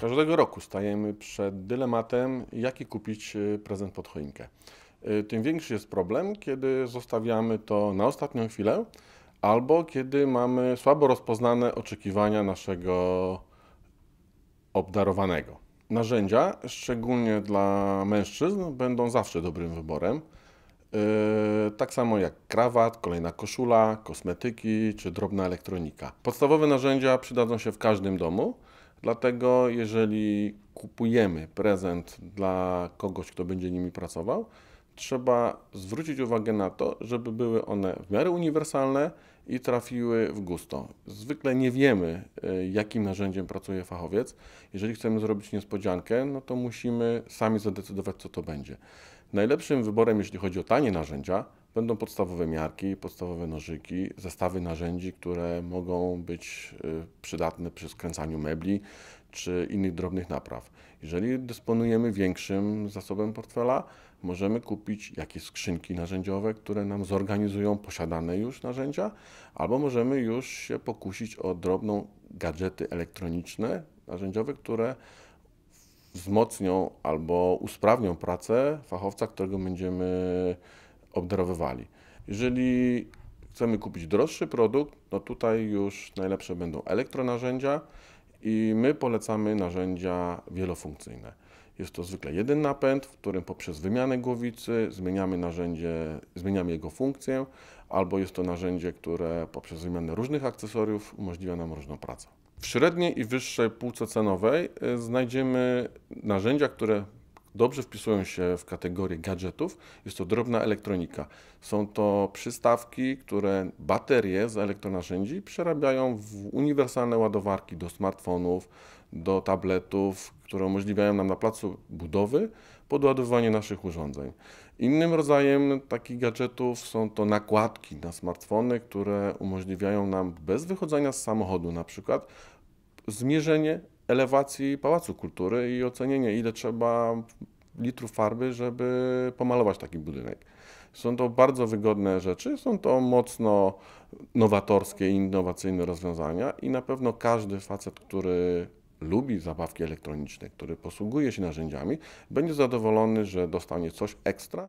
Każdego roku stajemy przed dylematem, jaki kupić y, prezent pod choinkę. Y, tym większy jest problem, kiedy zostawiamy to na ostatnią chwilę albo kiedy mamy słabo rozpoznane oczekiwania naszego obdarowanego. Narzędzia, szczególnie dla mężczyzn, będą zawsze dobrym wyborem. Y, tak samo jak krawat, kolejna koszula, kosmetyki czy drobna elektronika. Podstawowe narzędzia przydadzą się w każdym domu. Dlatego, jeżeli kupujemy prezent dla kogoś, kto będzie nimi pracował, trzeba zwrócić uwagę na to, żeby były one w miarę uniwersalne i trafiły w gusto. Zwykle nie wiemy, e, jakim narzędziem pracuje fachowiec. Jeżeli chcemy zrobić niespodziankę, no to musimy sami zadecydować, co to będzie. Najlepszym wyborem, jeśli chodzi o tanie narzędzia, będą podstawowe miarki, podstawowe nożyki, zestawy narzędzi, które mogą być e, przydatne przy skręcaniu mebli czy innych drobnych napraw. Jeżeli dysponujemy większym zasobem portfela, możemy kupić jakieś skrzynki narzędziowe, które nam zorganizują posiadane już narzędzia, albo możemy już się pokusić o drobną gadżety elektroniczne, narzędziowe, które wzmocnią albo usprawnią pracę fachowca, którego będziemy obdarowywali. Jeżeli chcemy kupić droższy produkt, no tutaj już najlepsze będą elektronarzędzia i my polecamy narzędzia wielofunkcyjne. Jest to zwykle jeden napęd, w którym poprzez wymianę głowicy zmieniamy narzędzie, zmieniamy jego funkcję, albo jest to narzędzie, które poprzez wymianę różnych akcesoriów umożliwia nam różną pracę. W średniej i wyższej półce cenowej y, znajdziemy narzędzia, które dobrze wpisują się w kategorię gadżetów. Jest to drobna elektronika. Są to przystawki, które baterie z elektronarzędzi przerabiają w uniwersalne ładowarki do smartfonów, do tabletów, które umożliwiają nam na placu budowy podładowanie naszych urządzeń. Innym rodzajem takich gadżetów są to nakładki na smartfony, które umożliwiają nam bez wychodzenia z samochodu na przykład zmierzenie elewacji Pałacu Kultury i ocenienie, ile trzeba litrów farby, żeby pomalować taki budynek. Są to bardzo wygodne rzeczy, są to mocno nowatorskie i innowacyjne rozwiązania i na pewno każdy facet, który lubi zabawki elektroniczne, który posługuje się narzędziami, będzie zadowolony, że dostanie coś ekstra.